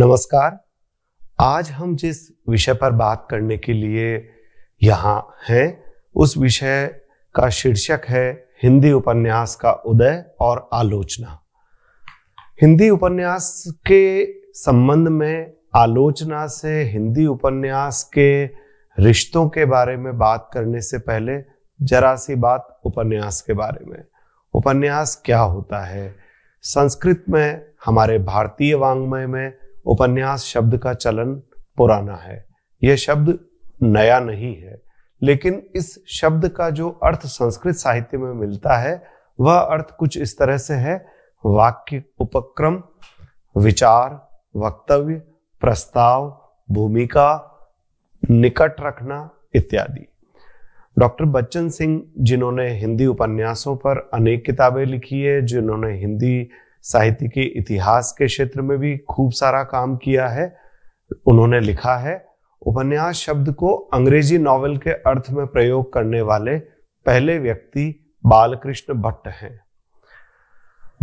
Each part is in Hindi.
नमस्कार आज हम जिस विषय पर बात करने के लिए यहाँ हैं उस विषय का शीर्षक है हिंदी उपन्यास का उदय और आलोचना हिंदी उपन्यास के संबंध में आलोचना से हिंदी उपन्यास के रिश्तों के बारे में बात करने से पहले जरा सी बात उपन्यास के बारे में उपन्यास क्या होता है संस्कृत में हमारे भारतीय वांग्मय में उपन्यास शब्द का चलन पुराना है यह शब्द नया नहीं है लेकिन इस शब्द का जो अर्थ संस्कृत साहित्य में मिलता है वह अर्थ कुछ इस तरह से है वाक्य उपक्रम विचार वक्तव्य प्रस्ताव भूमिका निकट रखना इत्यादि डॉक्टर बच्चन सिंह जिन्होंने हिंदी उपन्यासों पर अनेक किताबें लिखी है जिन्होंने हिंदी साहित्य के इतिहास के क्षेत्र में भी खूब सारा काम किया है उन्होंने लिखा है उपन्यास शब्द को अंग्रेजी नॉवल के अर्थ में प्रयोग करने वाले पहले व्यक्ति बालकृष्ण भट्ट हैं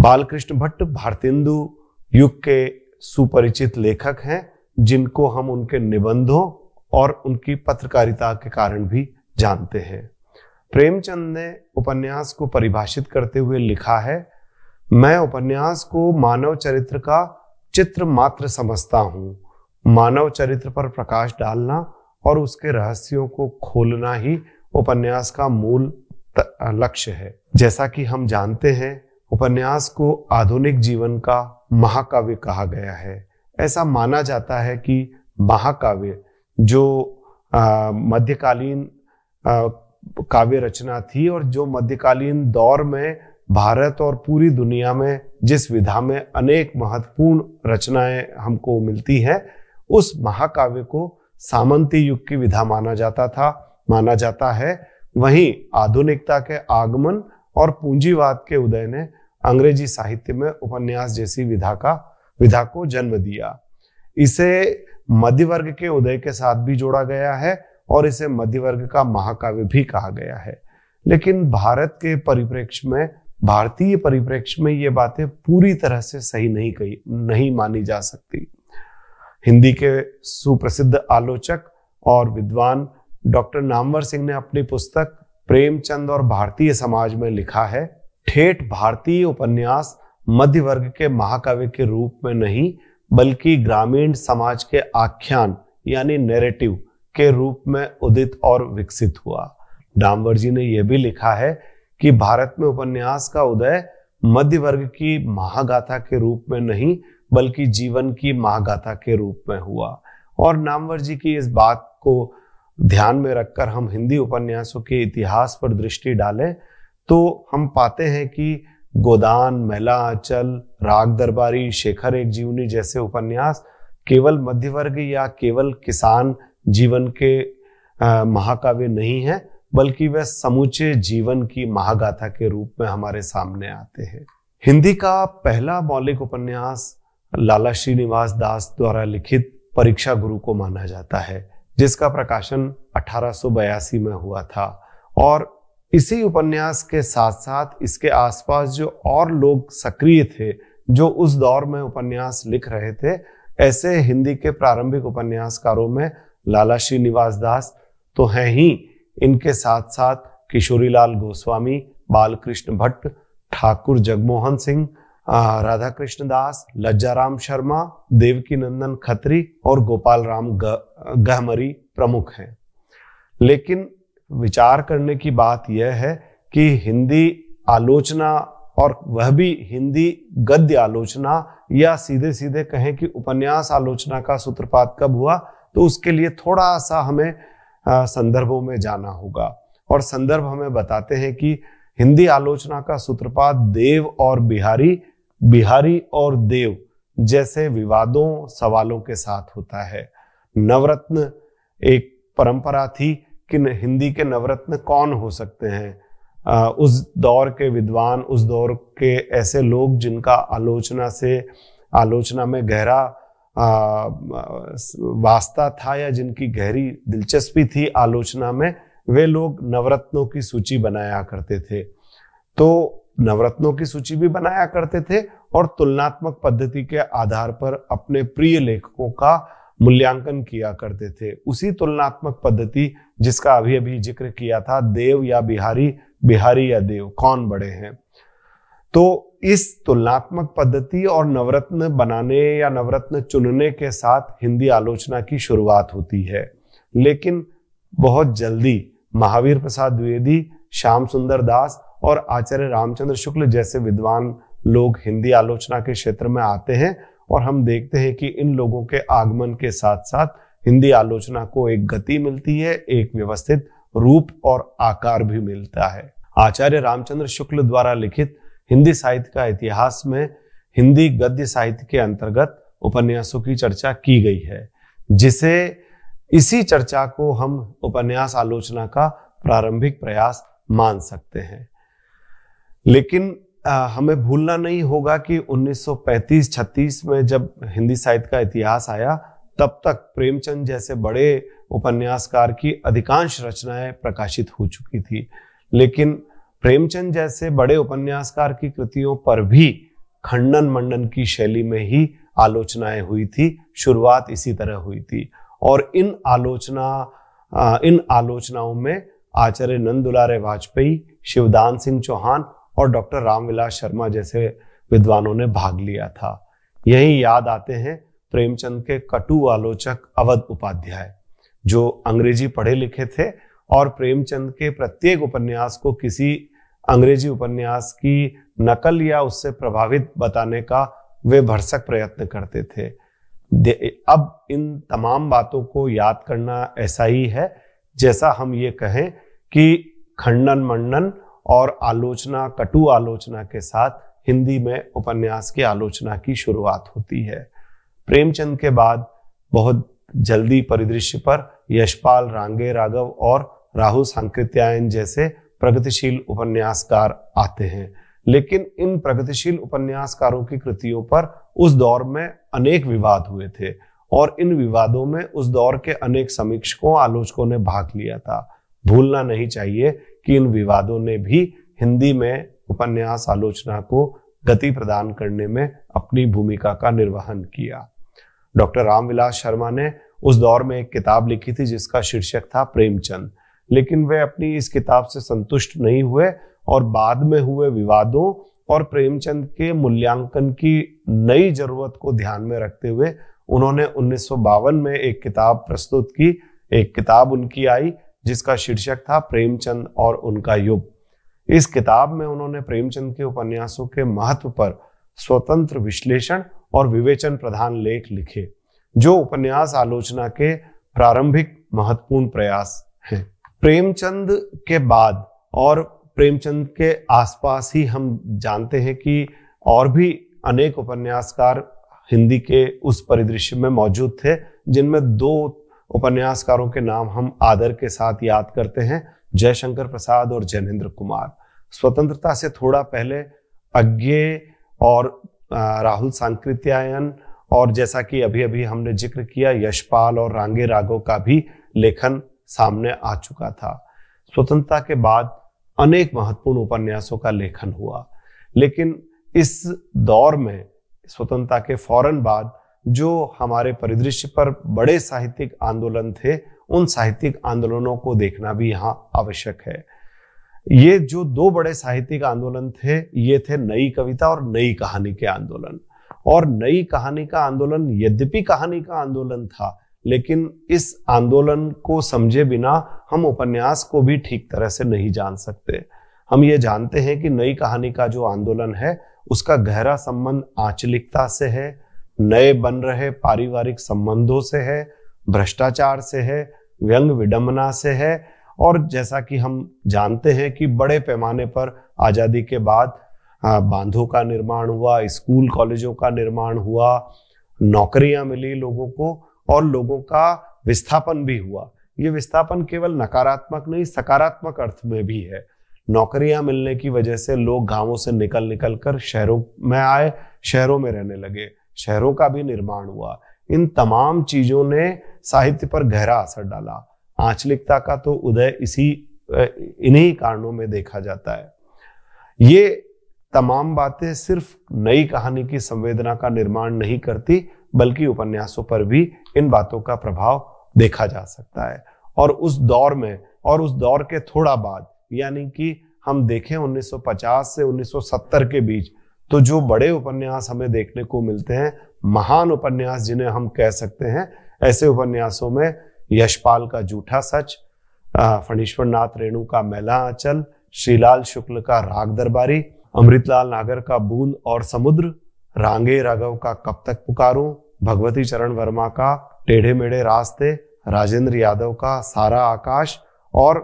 बालकृष्ण भट्ट भारतेंदु युग के सुपरिचित लेखक हैं जिनको हम उनके निबंधों और उनकी पत्रकारिता के कारण भी जानते हैं प्रेमचंद ने उपन्यास को परिभाषित करते हुए लिखा है मैं उपन्यास को मानव चरित्र का चित्र मात्र समझता हूँ मानव चरित्र पर प्रकाश डालना और उसके रहस्यों को खोलना ही उपन्यास का मूल लक्ष्य है जैसा कि हम जानते हैं उपन्यास को आधुनिक जीवन का महाकाव्य कहा गया है ऐसा माना जाता है कि महाकाव्य जो मध्यकालीन काव्य रचना थी और जो मध्यकालीन दौर में भारत और पूरी दुनिया में जिस विधा में अनेक महत्वपूर्ण रचनाएं हमको मिलती हैं उस महाकाव्य को सामंती युग की विधा माना जाता था माना जाता है वहीं आधुनिकता के आगमन और पूंजीवाद के उदय ने अंग्रेजी साहित्य में उपन्यास जैसी विधा का विधा को जन्म दिया इसे मध्य वर्ग के उदय के साथ भी जोड़ा गया है और इसे मध्यवर्ग का महाकाव्य भी कहा गया है लेकिन भारत के परिप्रेक्ष्य में भारतीय परिप्रेक्ष्य में ये बातें पूरी तरह से सही नहीं कही नहीं मानी जा सकती हिंदी के सुप्रसिद्ध आलोचक और विद्वान डॉक्टर नामवर सिंह ने अपनी पुस्तक प्रेमचंद और भारतीय समाज में लिखा है ठेठ भारतीय उपन्यास मध्य वर्ग के महाकाव्य के रूप में नहीं बल्कि ग्रामीण समाज के आख्यान यानी नेरेटिव के रूप में उदित और विकसित हुआ डामवर जी ने यह भी लिखा है कि भारत में उपन्यास का उदय मध्य वर्ग की महागाथा के रूप में नहीं बल्कि जीवन की महागाथा के रूप में हुआ और नामवर जी की इस बात को ध्यान में रखकर हम हिंदी उपन्यासों के इतिहास पर दृष्टि डालें तो हम पाते हैं कि गोदान मेला आंचल राग दरबारी शेखर एक जीवनी जैसे उपन्यास केवल मध्यवर्ग या केवल किसान जीवन के महाकाव्य नहीं है बल्कि वह समूचे जीवन की महागाथा के रूप में हमारे सामने आते हैं हिंदी का पहला मौलिक उपन्यास लाला श्रीनिवास दास द्वारा लिखित परीक्षा गुरु को माना जाता है जिसका प्रकाशन अठारह में हुआ था और इसी उपन्यास के साथ साथ इसके आसपास जो और लोग सक्रिय थे जो उस दौर में उपन्यास लिख रहे थे ऐसे हिंदी के प्रारंभिक उपन्यासकारों में लाला श्रीनिवास दास तो हैं ही इनके साथ साथ किशोरीलाल गोस्वामी बालकृष्ण भट्ट ठाकुर जगमोहन सिंह राधा कृष्ण दास लज्जाराम शर्मा देवकी नंदन खत्री और गोपाल राम गहमरी प्रमुख हैं लेकिन विचार करने की बात यह है कि हिंदी आलोचना और वह भी हिंदी गद्य आलोचना या सीधे सीधे कहें कि उपन्यास आलोचना का सूत्रपात कब हुआ तो उसके लिए थोड़ा सा हमें संदर्भों में जाना होगा और संदर्भ हमें बताते हैं कि हिंदी आलोचना का सूत्रपात देव और बिहारी बिहारी और देव जैसे विवादों सवालों के साथ होता है नवरत्न एक परंपरा थी कि हिंदी के नवरत्न कौन हो सकते हैं उस दौर के विद्वान उस दौर के ऐसे लोग जिनका आलोचना से आलोचना में गहरा वास्ता था या जिनकी गहरी दिलचस्पी थी आलोचना में वे लोग नवरत्नों की सूची बनाया करते थे तो नवरत्नों की सूची भी बनाया करते थे और तुलनात्मक पद्धति के आधार पर अपने प्रिय लेखकों का मूल्यांकन किया करते थे उसी तुलनात्मक पद्धति जिसका अभी अभी जिक्र किया था देव या बिहारी बिहारी या देव कौन बड़े हैं तो इस तुलनात्मक पद्धति और नवरत्न बनाने या नवरत्न चुनने के साथ हिंदी आलोचना की शुरुआत होती है लेकिन बहुत जल्दी महावीर प्रसाद द्विवेदी श्याम सुंदर दास और आचार्य रामचंद्र शुक्ल जैसे विद्वान लोग हिंदी आलोचना के क्षेत्र में आते हैं और हम देखते हैं कि इन लोगों के आगमन के साथ साथ हिंदी आलोचना को एक गति मिलती है एक व्यवस्थित रूप और आकार भी मिलता है आचार्य रामचंद्र शुक्ल द्वारा लिखित हिंदी साहित्य का इतिहास में हिंदी गद्य साहित्य के अंतर्गत उपन्यासों की चर्चा की गई है जिसे इसी चर्चा को हम उपन्यास आलोचना का प्रारंभिक प्रयास मान सकते हैं लेकिन आ, हमें भूलना नहीं होगा कि 1935-36 में जब हिंदी साहित्य का इतिहास आया तब तक प्रेमचंद जैसे बड़े उपन्यासकार की अधिकांश रचनाएं प्रकाशित हो चुकी थी लेकिन प्रेमचंद जैसे बड़े उपन्यासकार की कृतियों पर भी खंडन मंडन की शैली में ही आलोचनाएं हुई थी शुरुआत इसी तरह हुई थी और इन आलोचना इन आलोचनाओं में आचार्य नंदुलारे वाजपेयी शिवदान सिंह चौहान और डॉक्टर रामविलास शर्मा जैसे विद्वानों ने भाग लिया था यही याद आते हैं प्रेमचंद के कटु आलोचक अवध उपाध्याय जो अंग्रेजी पढ़े लिखे थे और प्रेमचंद के प्रत्येक उपन्यास को किसी अंग्रेजी उपन्यास की नकल या उससे प्रभावित बताने का वे भरसक प्रयत्न करते थे अब इन तमाम बातों को याद करना ऐसा ही है जैसा हम ये कहें कि खंडन मंडन और आलोचना कटु आलोचना के साथ हिंदी में उपन्यास की आलोचना की शुरुआत होती है प्रेमचंद के बाद बहुत जल्दी परिदृश्य पर यशपाल रांगे राघव और राहुल सांकृत्यायन जैसे प्रगतिशील उपन्यासकार आते हैं लेकिन इन प्रगतिशील उपन्यासकारों की कृतियों पर उस दौर में अनेक विवाद हुए थे और इन विवादों में उस दौर के अनेक समीक्षकों आलोचकों ने भाग लिया था भूलना नहीं चाहिए कि इन विवादों ने भी हिंदी में उपन्यास आलोचना को गति प्रदान करने में अपनी भूमिका का निर्वहन किया डॉक्टर रामविलास शर्मा ने उस दौर में एक किताब लिखी थी जिसका शीर्षक था प्रेमचंद लेकिन वे अपनी इस किताब से संतुष्ट नहीं हुए और बाद में हुए विवादों और प्रेमचंद के मूल्यांकन की नई जरूरत को ध्यान में रखते हुए उन्होंने उन्नीस में एक किताब प्रस्तुत की एक किताब उनकी आई जिसका शीर्षक था प्रेमचंद और उनका युग इस किताब में उन्होंने प्रेमचंद के उपन्यासों के महत्व पर स्वतंत्र विश्लेषण और विवेचन प्रधान लेख लिखे जो उपन्यास आलोचना के प्रारंभिक महत्वपूर्ण प्रयास हैं प्रेमचंद के बाद और प्रेमचंद के आसपास ही हम जानते हैं कि और भी अनेक उपन्यासकार हिंदी के उस परिदृश्य में मौजूद थे जिनमें दो उपन्यासकारों के नाम हम आदर के साथ याद करते हैं जयशंकर प्रसाद और जैनेन्द्र कुमार स्वतंत्रता से थोड़ा पहले अज्ञे और राहुल सांकृत्यायन और जैसा कि अभी अभी हमने जिक्र किया यशपाल और रांगे रागो का भी लेखन सामने आ चुका था स्वतंत्रता के बाद अनेक महत्वपूर्ण उपन्यासों का लेखन हुआ लेकिन इस दौर में स्वतंत्रता के फौरन बाद जो हमारे परिदृश्य पर बड़े साहित्यिक आंदोलन थे उन साहित्यिक आंदोलनों को देखना भी यहाँ आवश्यक है ये जो दो बड़े साहित्यिक आंदोलन थे ये थे नई कविता और नई कहानी के आंदोलन और नई कहानी का आंदोलन यद्यपि कहानी का आंदोलन था लेकिन इस आंदोलन को समझे बिना हम उपन्यास को भी ठीक तरह से नहीं जान सकते हम ये जानते हैं कि नई कहानी का जो आंदोलन है उसका गहरा संबंध आंचलिकता से है नए बन रहे पारिवारिक संबंधों से है भ्रष्टाचार से है व्यंग विडंबना से है और जैसा कि हम जानते हैं कि बड़े पैमाने पर आज़ादी के बाद बांधों का निर्माण हुआ स्कूल कॉलेजों का निर्माण हुआ नौकरियां मिली लोगों को और लोगों का विस्थापन भी हुआ ये विस्थापन केवल नकारात्मक नहीं सकारात्मक अर्थ में भी है नौकरियां मिलने की वजह से लोग गांवों से निकल निकल कर शहरों में आए शहरों में रहने लगे शहरों का भी निर्माण हुआ इन तमाम चीजों ने साहित्य पर गहरा असर डाला आंचलिकता का तो उदय इसी इन्हीं कारणों में देखा जाता है ये तमाम बातें सिर्फ नई कहानी की संवेदना का निर्माण नहीं करती बल्कि उपन्यासों पर भी इन बातों का प्रभाव देखा जा सकता है और उस दौर में और उस दौर के थोड़ा बाद यानी कि हम देखें 1950 से 1970 के बीच तो जो बड़े उपन्यास हमें देखने को मिलते हैं महान उपन्यास जिन्हें हम कह सकते हैं ऐसे उपन्यासों में यशपाल का जूठा सच फणीश्वर नाथ रेणु का मेला आंचल श्रीलाल शुक्ल का राग दरबारी अमृतलाल नागर का बूंद और समुद्र रांगे राघव का कब तक पुकारूं भगवती चरण वर्मा का टेढ़े मेढ़े रास्ते राजेंद्र यादव का सारा आकाश और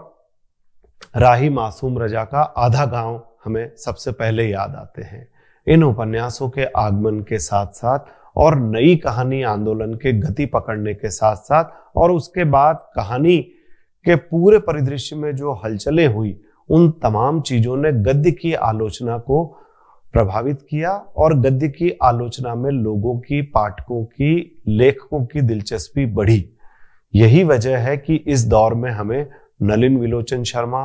राही मासूम रजा का आधा गांव हमें सबसे पहले याद आते हैं इन उपन्यासों के आगमन के साथ साथ और नई कहानी आंदोलन के गति पकड़ने के साथ साथ और उसके बाद कहानी के पूरे परिदृश्य में जो हलचलें हुई उन तमाम चीजों ने गद्य की आलोचना को प्रभावित किया और गद्य की आलोचना में लोगों की पाठकों की लेखकों की दिलचस्पी बढ़ी यही वजह है कि इस दौर में हमें नलिन विलोचन शर्मा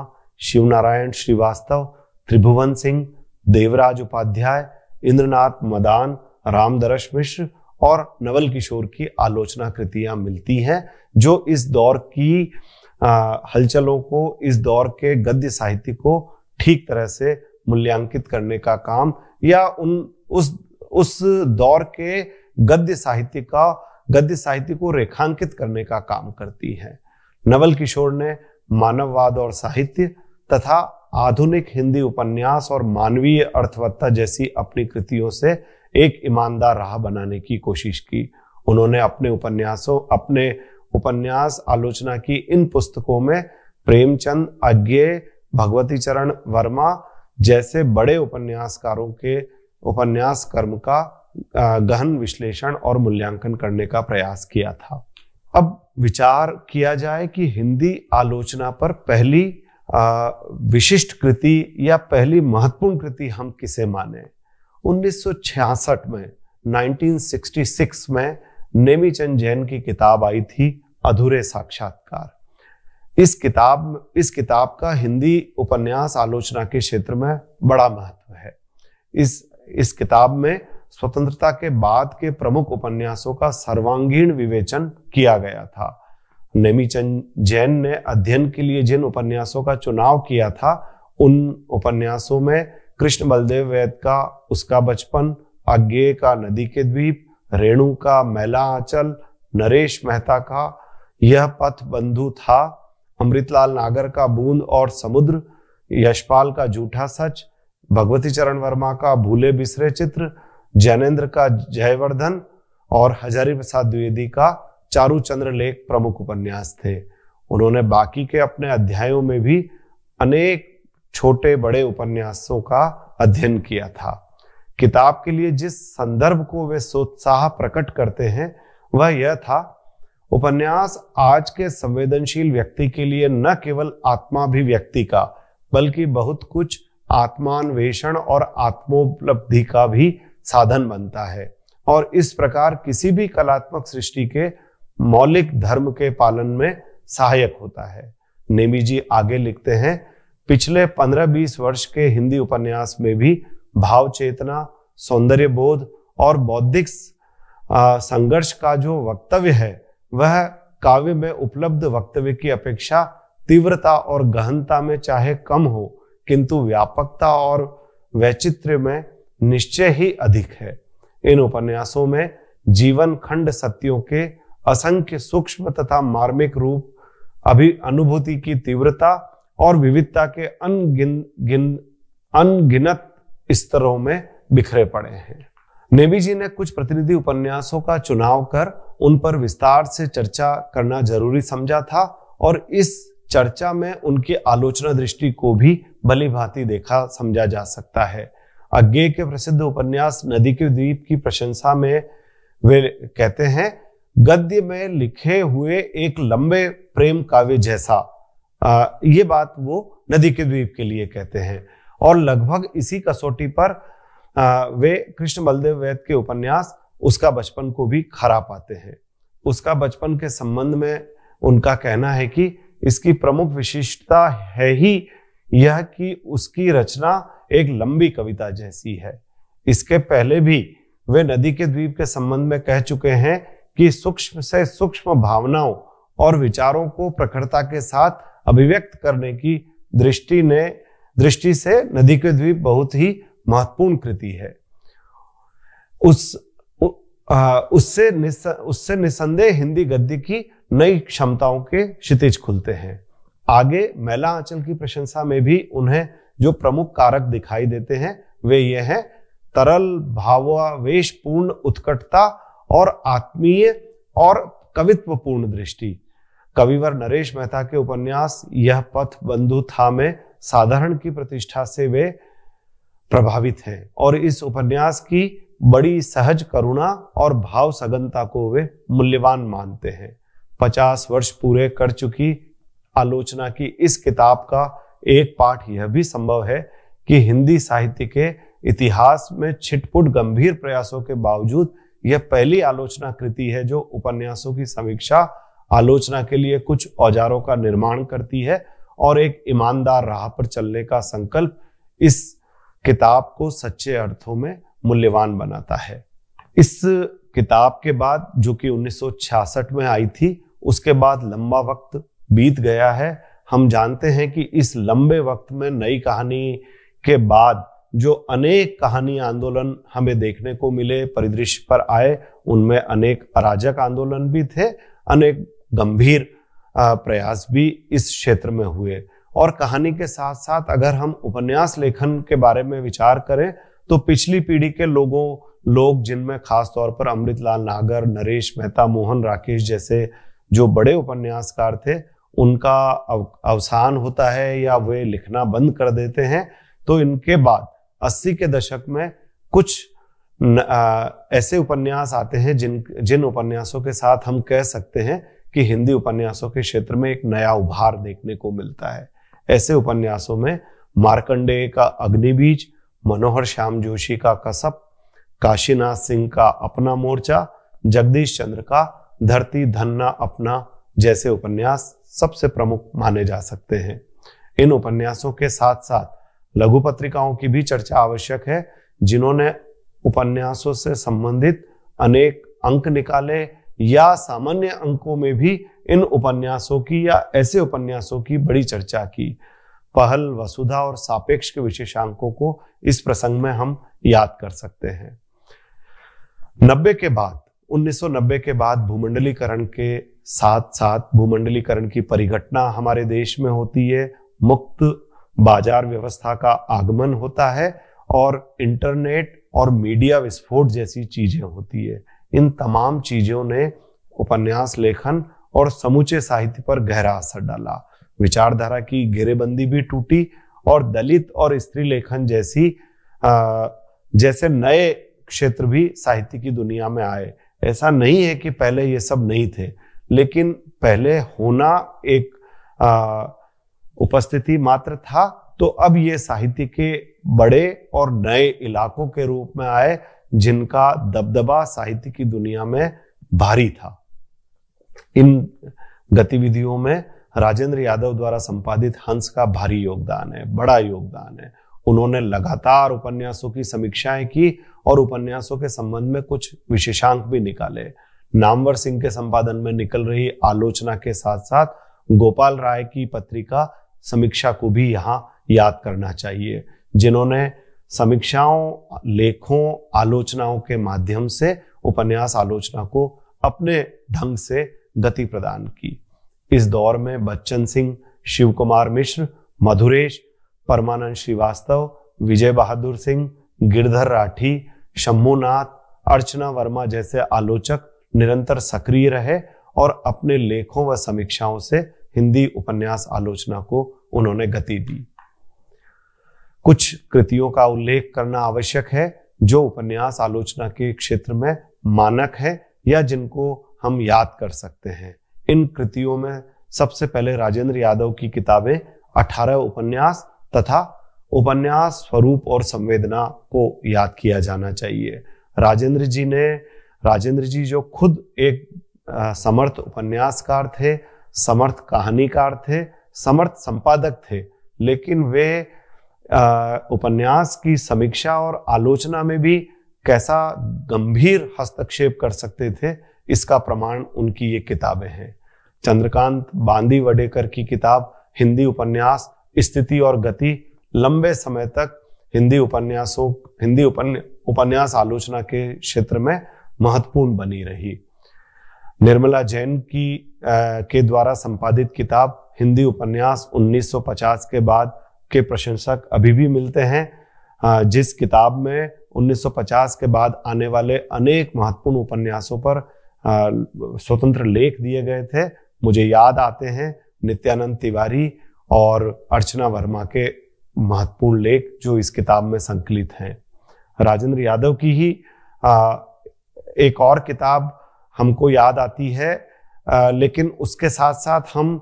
शिवनारायण श्रीवास्तव त्रिभुवन सिंह देवराज उपाध्याय इंद्रनाथ मदान रामदरश मिश्र और नवल किशोर की आलोचना कृतियां मिलती हैं जो इस दौर की हलचलों को इस दौर के गद्य साहित्य को ठीक तरह से मूल्यांकित करने का काम या उन उस उस दौर के गद्य साहित्य का गद्य साहित्य को रेखांकित करने का काम करती है नवल किशोर ने मानववाद और साहित्य तथा आधुनिक हिंदी उपन्यास और मानवीय अर्थवत्ता जैसी अपनी कृतियों से एक ईमानदार राह बनाने की कोशिश की उन्होंने अपने उपन्यासों अपने उपन्यास आलोचना की इन पुस्तकों में प्रेमचंद अज्ञे भगवती चरण वर्मा जैसे बड़े उपन्यासकारों के उपन्यास कर्म का गहन विश्लेषण और मूल्यांकन करने का प्रयास किया था अब विचार किया जाए कि हिंदी आलोचना पर पहली विशिष्ट कृति या पहली महत्वपूर्ण कृति हम किसे माने 1966 में 1966 में नेमीचंद जैन की किताब आई थी अधूरे साक्षात्कार इस किताब इस किताब का हिंदी उपन्यास आलोचना के क्षेत्र में बड़ा महत्व है इस इस किताब में स्वतंत्रता के बाद के प्रमुख उपन्यासों का सर्वांगीण विवेचन किया गया था नेमीचंद जैन ने अध्ययन के लिए जिन उपन्यासों का चुनाव किया था उन उपन्यासों में कृष्ण बलदेव वैद का उसका बचपन अज्ञे का नदी के द्वीप रेणु का मैला आंचल नरेश मेहता का यह पथ बंधु था अमृतलाल नागर का बूंद और समुद्र यशपाल का जूठा सच भगवती चरण वर्मा का भूले बिसरे चित्र जैनेन्द्र का जयवर्धन और हजारी प्रसाद द्विवेदी का चारू चंद्र लेख प्रमुख उपन्यास थे उन्होंने बाकी के अपने अध्यायों में भी अनेक छोटे बड़े उपन्यासों का अध्ययन किया था किताब के लिए जिस संदर्भ को वे सोत्साह प्रकट करते हैं वह यह था उपन्यास आज के संवेदनशील व्यक्ति के लिए न केवल आत्मा भी व्यक्ति का बल्कि बहुत कुछ आत्मान्वेषण और आत्मोपलब्धि का भी साधन बनता है और इस प्रकार किसी भी कलात्मक सृष्टि के मौलिक धर्म के पालन में सहायक होता है नेमी जी आगे लिखते हैं पिछले 15-20 वर्ष के हिंदी उपन्यास में भी भाव चेतना सौंदर्य बोध और बौद्धिक संघर्ष का जो वक्तव्य है वह काव्य में उपलब्ध वक्तव्य की अपेक्षा तीव्रता और गहनता में चाहे कम हो किंतु व्यापकता और वैचित्र्य में निश्चय ही अधिक है इन उपन्यासों में जीवन खंड सत्यों के असंख्य सूक्ष्म तथा मार्मिक रूप अभी अनुभूति की तीव्रता और विविधता के अनगिन अनगिनत स्तरों में बिखरे पड़े हैं नेवी जी ने कुछ प्रतिनिधि उपन्यासों का चुनाव कर उन पर विस्तार से चर्चा करना जरूरी समझा था और इस चर्चा में उनकी आलोचना दृष्टि को भी भली देखा समझा जा सकता है अज्ञे के प्रसिद्ध उपन्यास नदी के द्वीप की प्रशंसा में वे कहते हैं गद्य में लिखे हुए एक लंबे प्रेम काव्य जैसा आ, ये बात वो नदी के द्वीप के लिए कहते हैं और लगभग इसी कसौटी पर वे कृष्ण बलदेव वैद्य के उपन्यास उसका बचपन को भी खरा पाते हैं उसका बचपन के संबंध में उनका कहना है कि इसकी प्रमुख विशिष्टता है ही यह कि उसकी रचना एक लंबी कविता जैसी है इसके पहले भी वे नदी के द्वीप के संबंध में कह चुके हैं कि सूक्ष्म से सूक्ष्म भावनाओं और विचारों को प्रखरता के साथ अभिव्यक्त करने की दृष्टि ने दृष्टि से नदी के द्वीप बहुत ही महत्वपूर्ण कृति है उस आ, उससे निस, उससे निसंदेह हिंदी गद्य की नई क्षमताओं के क्षितिज खुलते हैं आगे मैला आंचल की प्रशंसा में भी उन्हें जो प्रमुख कारक दिखाई देते हैं वे ये हैं तरल भावावेश पूर्ण उत्कटता और आत्मीय और कवित्व पूर्ण दृष्टि कविवर नरेश मेहता के उपन्यास यह पथ बंधु था में साधारण की प्रतिष्ठा से वे प्रभावित हैं और इस उपन्यास की बड़ी सहज करुणा और भाव सघनता को वे मूल्यवान मानते हैं पचास वर्ष पूरे कर चुकी आलोचना की इस किताब का एक पाठ यह भी संभव है कि हिंदी साहित्य के इतिहास में छिटपुट गंभीर प्रयासों के बावजूद यह पहली आलोचना कृति है जो उपन्यासों की समीक्षा आलोचना के लिए कुछ औजारों का निर्माण करती है और एक ईमानदार राह पर चलने का संकल्प इस किताब को सच्चे अर्थों में मूल्यवान बनाता है इस किताब के बाद जो कि 1966 में आई थी उसके बाद लंबा वक्त बीत गया है हम जानते हैं कि इस लंबे वक्त में नई कहानी के बाद जो अनेक कहानी आंदोलन हमें देखने को मिले परिदृश्य पर आए उनमें अनेक अराजक आंदोलन भी थे अनेक गंभीर प्रयास भी इस क्षेत्र में हुए और कहानी के साथ साथ अगर हम उपन्यास लेखन के बारे में विचार करें तो पिछली पीढ़ी के लोगों लोग जिनमें खास तौर पर अमृतलाल नागर नरेश मेहता मोहन राकेश जैसे जो बड़े उपन्यासकार थे उनका अवसान होता है या वे लिखना बंद कर देते हैं तो इनके बाद 80 के दशक में कुछ न, आ, ऐसे उपन्यास आते हैं जिन जिन उपन्यासों के साथ हम कह सकते हैं कि हिंदी उपन्यासों के क्षेत्र में एक नया उभार देखने को मिलता है ऐसे उपन्यासों में मार्कंडेय का अग्निबीज मनोहर श्याम जोशी का कसप काशीनाथ सिंह का अपना मोर्चा जगदीश चंद्र का धरती धन्ना अपना जैसे उपन्यास सबसे प्रमुख माने जा सकते हैं इन उपन्यासों के साथ साथ लघु पत्रिकाओं की भी चर्चा आवश्यक है जिन्होंने उपन्यासों से संबंधित अनेक अंक निकाले या सामान्य अंकों में भी इन उपन्यासों की या ऐसे उपन्यासों की बड़ी चर्चा की पहल वसुधा और सापेक्ष के विशेषांकों को इस प्रसंग में हम याद कर सकते हैं नब्बे के बाद 1990 के बाद भूमंडलीकरण के साथ साथ भूमंडलीकरण की परिघटना हमारे देश में होती है मुक्त बाजार व्यवस्था का आगमन होता है और इंटरनेट और मीडिया विस्फोट जैसी चीजें होती है इन तमाम चीजों ने उपन्यास लेखन और समूचे साहित्य पर गहरा असर डाला विचारधारा की घेरेबंदी भी टूटी और दलित और स्त्री लेखन जैसी आ, जैसे नए क्षेत्र भी साहित्य की दुनिया में आए ऐसा नहीं है कि पहले ये सब नहीं थे लेकिन पहले होना एक आ, उपस्थिति मात्र था तो अब ये साहित्य के बड़े और नए इलाकों के रूप में आए जिनका दबदबा साहित्य की दुनिया में भारी था इन गतिविधियों में राजेंद्र यादव द्वारा संपादित हंस का भारी योगदान है बड़ा योगदान है उन्होंने लगातार उपन्यासों की समीक्षाएं की और उपन्यासों के संबंध में कुछ विशेषांक भी निकाले नामवर सिंह के संपादन में निकल रही आलोचना के साथ साथ गोपाल राय की पत्रिका समीक्षा को भी यहाँ याद करना चाहिए जिन्होंने समीक्षाओं लेखों आलोचनाओं के माध्यम से उपन्यास आलोचना को अपने ढंग से गति प्रदान की इस दौर में बच्चन सिंह शिव कुमार मिश्र मधुरेश परमानंद श्रीवास्तव विजय बहादुर सिंह गिरधर राठी शम्भुनाथ अर्चना वर्मा जैसे आलोचक निरंतर सक्रिय रहे और अपने लेखों व समीक्षाओं से हिंदी उपन्यास आलोचना को उन्होंने गति दी कुछ कृतियों का उल्लेख करना आवश्यक है जो उपन्यास आलोचना के क्षेत्र में मानक है या जिनको हम याद कर सकते हैं इन कृतियों में सबसे पहले राजेंद्र यादव की किताबें 18 उपन्यास तथा उपन्यास स्वरूप और संवेदना को याद किया जाना चाहिए राजेंद्र जी ने राजेंद्र जी जो खुद एक समर्थ उपन्यासकार थे समर्थ कहानीकार थे समर्थ संपादक थे लेकिन वे उपन्यास की समीक्षा और आलोचना में भी कैसा गंभीर हस्तक्षेप कर सकते थे इसका प्रमाण उनकी ये किताबें हैं चंद्रकांत बांदी वडेकर की किताब हिंदी उपन्यास स्थिति और गति लंबे समय तक हिंदी उपन्यासों हिंदी उपन्य, उपन्यास आलोचना के क्षेत्र में महत्वपूर्ण बनी रही निर्मला जैन की आ, के द्वारा संपादित किताब हिंदी उपन्यास 1950 के बाद के प्रशंसक अभी भी मिलते हैं जिस किताब में 1950 के बाद आने वाले अनेक महत्वपूर्ण उपन्यासों पर स्वतंत्र लेख दिए गए थे मुझे याद आते हैं नित्यानंद तिवारी और अर्चना वर्मा के महत्वपूर्ण लेख जो इस किताब में संकलित हैं राजेंद्र यादव की ही एक और किताब हमको याद आती है लेकिन उसके साथ साथ हम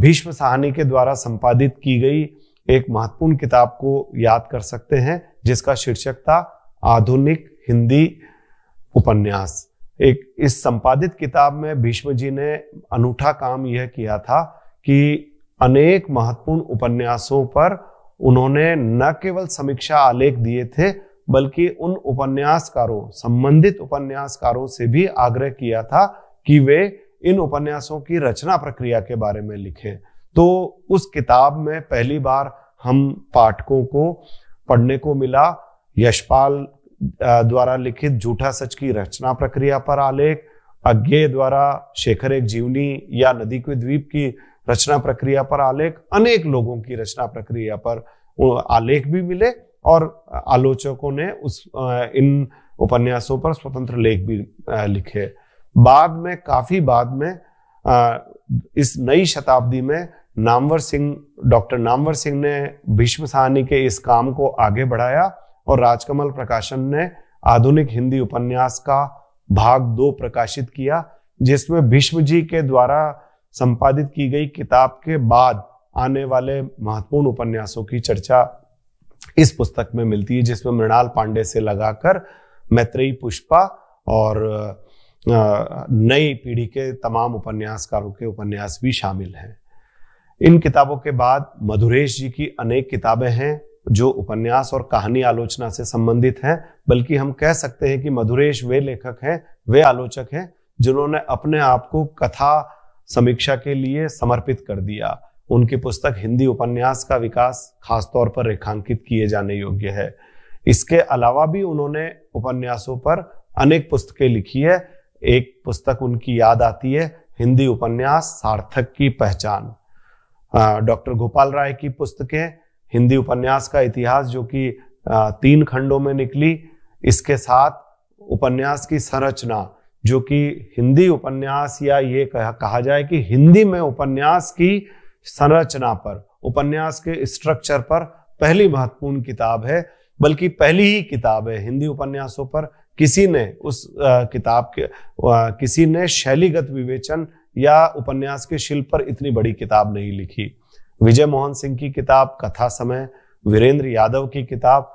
भीष्म साहनी के द्वारा संपादित की गई एक महत्वपूर्ण किताब को याद कर सकते हैं जिसका शीर्षक था आधुनिक हिंदी उपन्यास एक इस संपादित किताब में भीष्म जी ने अनूठा काम यह किया था कि अनेक महत्वपूर्ण उपन्यासों पर उन्होंने न केवल समीक्षा आलेख दिए थे बल्कि उन उपन्यासकारों संबंधित उपन्यासकारों से भी आग्रह किया था कि वे इन उपन्यासों की रचना प्रक्रिया के बारे में लिखें तो उस किताब में पहली बार हम पाठकों को पढ़ने को मिला यशपाल द्वारा लिखित झूठा सच की रचना प्रक्रिया पर आलेख अज्ञे द्वारा शेखर एक जीवनी या नदी के द्वीप की रचना प्रक्रिया पर आलेख अनेक लोगों की रचना प्रक्रिया पर आलेख भी मिले और आलोचकों ने उस इन उपन्यासों पर स्वतंत्र लेख भी लिखे बाद में काफी बाद में इस नई शताब्दी में नामवर सिंह डॉक्टर नामवर सिंह ने भीष्म सहनी के इस काम को आगे बढ़ाया और राजकमल प्रकाशन ने आधुनिक हिंदी उपन्यास का भाग दो प्रकाशित किया जिसमें भीष्म जी के द्वारा संपादित की गई किताब के बाद आने वाले महत्वपूर्ण उपन्यासों की चर्चा इस पुस्तक में मिलती है जिसमें मृणाल पांडे से लगाकर मैत्रेयी पुष्पा और नई पीढ़ी के तमाम उपन्यासकारों के उपन्यास भी शामिल हैं इन किताबों के बाद मधुरेश जी की अनेक किताबें हैं जो उपन्यास और कहानी आलोचना से संबंधित हैं बल्कि हम कह सकते हैं कि मधुरेश वे लेखक हैं वे आलोचक हैं जिन्होंने अपने आप को कथा समीक्षा के लिए समर्पित कर दिया उनकी पुस्तक हिंदी उपन्यास का विकास खासतौर पर रेखांकित किए जाने योग्य है इसके अलावा भी उन्होंने उपन्यासों पर अनेक पुस्तकें लिखी है एक पुस्तक उनकी याद आती है हिंदी उपन्यास सार्थक की पहचान डॉक्टर गोपाल राय की पुस्तकें हिंदी उपन्यास का इतिहास जो कि तीन खंडों में निकली इसके साथ उपन्यास की संरचना जो कि हिंदी उपन्यास या ये कह, कहा जाए कि हिंदी में उपन्यास की संरचना पर उपन्यास के स्ट्रक्चर पर पहली महत्वपूर्ण किताब है बल्कि पहली ही किताब है हिंदी उपन्यासों पर किसी ने उस किताब के किसी ने शैलीगत विवेचन या उपन्यास के शिल्प पर इतनी बड़ी किताब नहीं लिखी विजय मोहन सिंह की किताब कथा समय वीरेंद्र यादव की किताब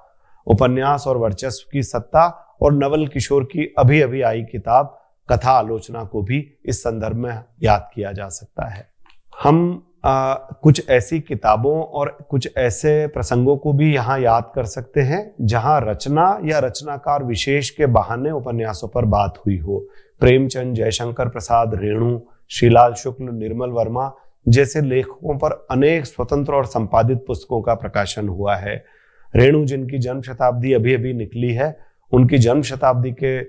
उपन्यास और वर्चस्व की सत्ता और नवल किशोर की अभी अभी आई किताब कथा आलोचना को भी इस संदर्भ में याद किया जा सकता है हम आ, कुछ ऐसी किताबों और कुछ ऐसे प्रसंगों को भी यहाँ याद कर सकते हैं जहाँ रचना या रचनाकार विशेष के बहाने उपन्यासों पर बात हुई हो प्रेमचंद जयशंकर प्रसाद रेणु शिलाल शुक्ल निर्मल वर्मा जैसे लेखकों पर अनेक स्वतंत्र और संपादित पुस्तकों का प्रकाशन हुआ है रेणु जिनकी जन्म शताब्दी अभी अभी निकली है उनकी जन्म शताब्दी के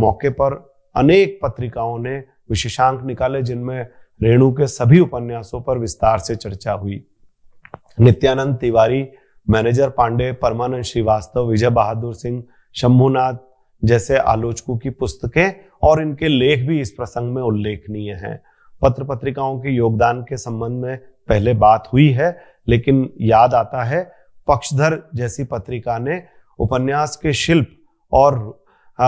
मौके पर अनेक पत्रिकाओं ने विशेषांक निकाले जिनमें रेणु के सभी उपन्यासों पर विस्तार से चर्चा हुई नित्यानंद तिवारी मैनेजर पांडे परमानंद श्रीवास्तव विजय बहादुर सिंह शंभुनाथ जैसे आलोचकों की पुस्तकें और इनके लेख भी इस प्रसंग में उल्लेखनीय हैं पत्र पत्रिकाओं के योगदान के संबंध में पहले बात हुई है लेकिन याद आता है पक्षधर जैसी पत्रिका ने उपन्यास के शिल्प और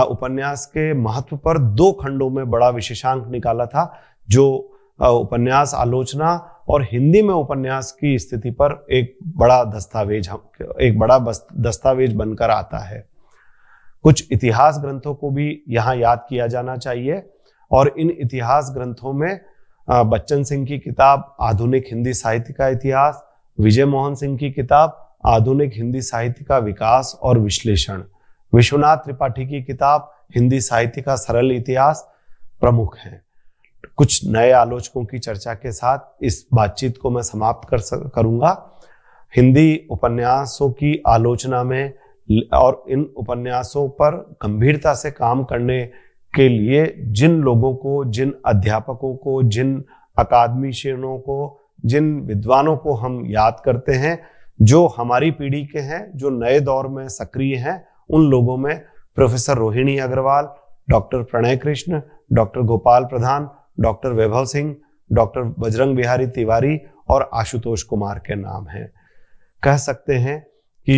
उपन्यास के महत्व पर दो खंडों में बड़ा विशेषांक निकाला था जो उपन्यास आलोचना और हिंदी में उपन्यास की स्थिति पर एक बड़ा दस्तावेज एक बड़ा दस्तावेज बनकर आता है कुछ इतिहास ग्रंथों को भी यहाँ याद किया जाना चाहिए और इन इतिहास ग्रंथों में बच्चन सिंह की किताब आधुनिक हिंदी साहित्य का इतिहास विजय मोहन सिंह की किताब आधुनिक हिंदी साहित्य का विकास और विश्लेषण विश्वनाथ त्रिपाठी की किताब हिंदी साहित्य का सरल इतिहास प्रमुख हैं कुछ नए आलोचकों की चर्चा के साथ इस बातचीत को मैं समाप्त कर करूंगा हिंदी उपन्यासों की आलोचना में और इन उपन्यासों पर गंभीरता से काम करने के लिए जिन लोगों को जिन अध्यापकों को जिन अकादमीशियनों को जिन विद्वानों को हम याद करते हैं जो हमारी पीढ़ी के हैं जो नए दौर में सक्रिय हैं उन लोगों में professor Rohini Agrawal doctor Pranay Krishna doctor Gopal Pradhan doctor Vaibhav Singh doctor Bajrang Bihari Tiwari और आशुतोष कुमार के नाम हैं कह सकते हैं कि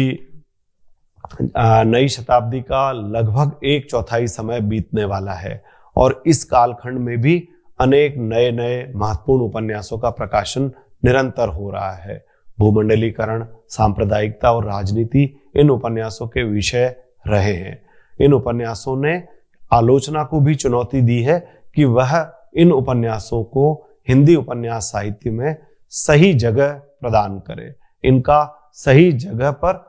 नई शताब्दी का लगभग एक चौथाई समय बीतने वाला है और इस कालखंड में भी अनेक नए नए महत्वपूर्ण उपन्यासों का प्रकाशन निरंतर हो रहा है भूमंडलीकरण सांप्रदायिकता और राजनीति इन उपन्यासों के विषय रहे हैं इन उपन्यासों ने आलोचना को भी चुनौती दी है कि वह इन उपन्यासों को हिंदी उपन्यास साहित्य में सही जगह प्रदान करे इनका सही जगह पर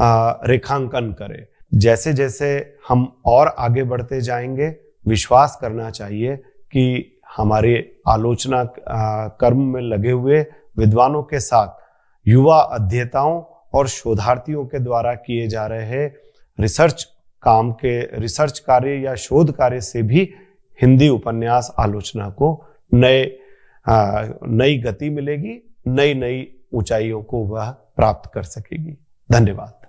रेखांकन करें जैसे जैसे हम और आगे बढ़ते जाएंगे विश्वास करना चाहिए कि हमारे आलोचना कर्म में लगे हुए विद्वानों के साथ युवा अध्येताओं और शोधार्थियों के द्वारा किए जा रहे रिसर्च काम के रिसर्च कार्य या शोध कार्य से भी हिंदी उपन्यास आलोचना को नए नई गति मिलेगी नई नई ऊंचाइयों को वह प्राप्त कर सकेगी धन्यवाद